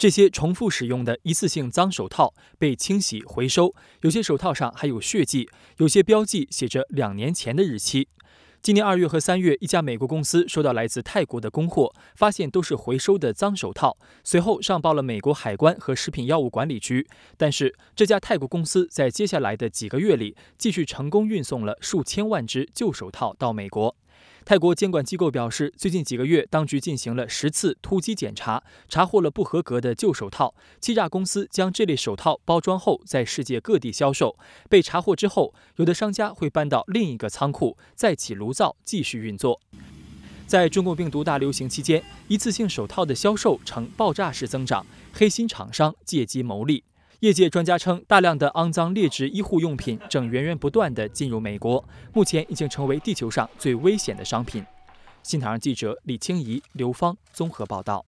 这些重复使用的一次性脏手套被清洗回收，有些手套上还有血迹，有些标记写着两年前的日期。今年二月和三月，一家美国公司收到来自泰国的供货，发现都是回收的脏手套，随后上报了美国海关和食品药物管理局。但是这家泰国公司在接下来的几个月里，继续成功运送了数千万只旧手套到美国。泰国监管机构表示，最近几个月，当局进行了十次突击检查，查获了不合格的旧手套。欺诈公司将这类手套包装后，在世界各地销售。被查获之后，有的商家会搬到另一个仓库，再起炉灶继续运作。在中共病毒大流行期间，一次性手套的销售呈爆炸式增长，黑心厂商借机牟利。业界专家称，大量的肮脏劣质医护用品正源源不断地进入美国，目前已经成为地球上最危险的商品。新唐人记者李清怡、刘芳综合报道。